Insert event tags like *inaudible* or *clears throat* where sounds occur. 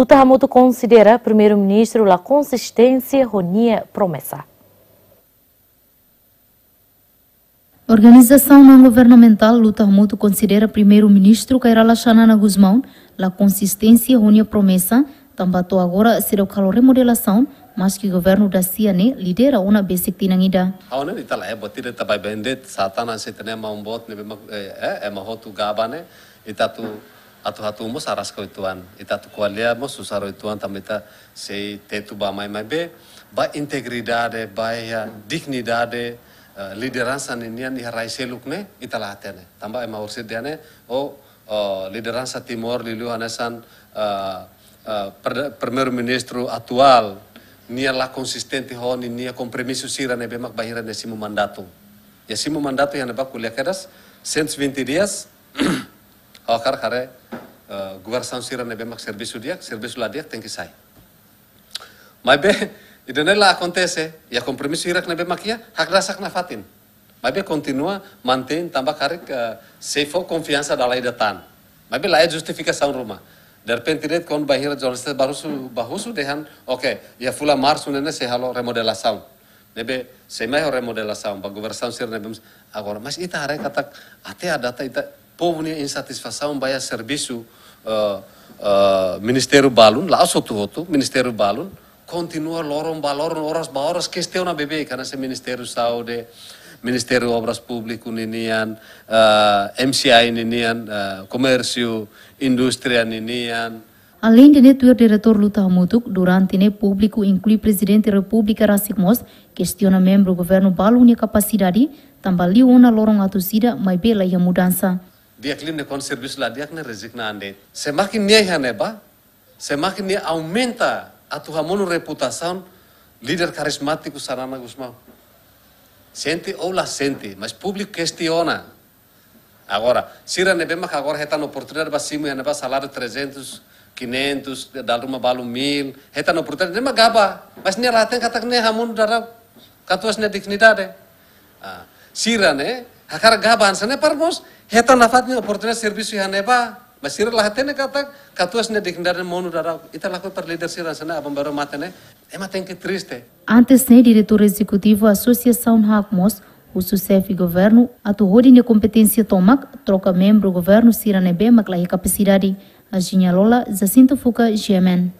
Lutamuto considera primeiro-ministro la consistência ronia promessa. Organização não governamental Lutamuto considera primeiro-ministro Kairala Shanana Guzmão la consistência ronia promessa tambato agora será o calor remodelação mas que o governo da Ciane lidera uma basic tinangida. Aonde ele está lá, é botir para bem vendido, satana se tem uma um bot, é eh, é eh, uma eh, gaba né está tudo atu hatu mo saras ko ituan ita tu kualia mo susaro ituan tamita te tu ba mai mai be ba integridade ba ya dignidade uh, nian ninian ia seluk ne ita latene tamba ema ursidiane o uh, timor lilu hanesan uh, eh, uh, ministro atual nia la consistente ho ni nia compromisso sira ne bemak bahira ne simu mandato ya simu mandato ya ne ba kulia kedas 120 dias *clears throat* akar kare eh, gouvernement siran nebe mak service servisu la dia tengki sai. Mai be *laughs* la acontece, ya compromiso irak nebe ia hak rasak fatin Mai be continua mantain tambah karek ke eh, sefo konfiansa da lei da tan. Mai be rumah. dari repente kon bahira bahira jornalista su bahusu dehan, okay, ya fula su nene sehalo remodela saun Nebe se remodela saun ba governação sir nebe agora, mas ita hare katak ate adata ita povo ni insatisfação vai a serviço uh, uh, Ministério Balun, lá soto voto, Ministério Balun, continua loron baloron horas ba horas este na bebê, karena se Ministério Saúde, Ministério Obras Públicas ninian, uh, ah, MCI ninian, uh, Comércio, Indústria ninian, Além de netuir diretor Luta Hamutuk, durante ne público inclui presidente da República Rasik Mos, questiona membro governo Balu ne capacidade, tambaliu na lorong atusida, mai bela ia e mudança. declínio com serviço lá, diácono resigna ande. Se mais que nem haneba, se mais que nem aumenta a tua mono reputação, líder carismático Sarana Guzmão. Sente ou la sente, mas público questiona. Agora, se ranebema que agora está na oportunidade, basimo e aneba salário 300, 500, dar uma balo 1000, está na oportunidade, nem magaba, mas nem lá tem que atacar a ramuno dará, catuas nem dignidade. Ah, Sira, akar gabansane parmos heta nafat ni oportunidade de serviço ihaneba masira lahatene katak katuas ne digndarne monu dara itala ko per leadership ansane abambaro matene ema tem que triste antes ne diretor executivo associação hakmos o SUSEF e governo atuhori ne competência tomac troca membro governo siranebe maklahi capacidade a Lola Jacinto Fuca Gemen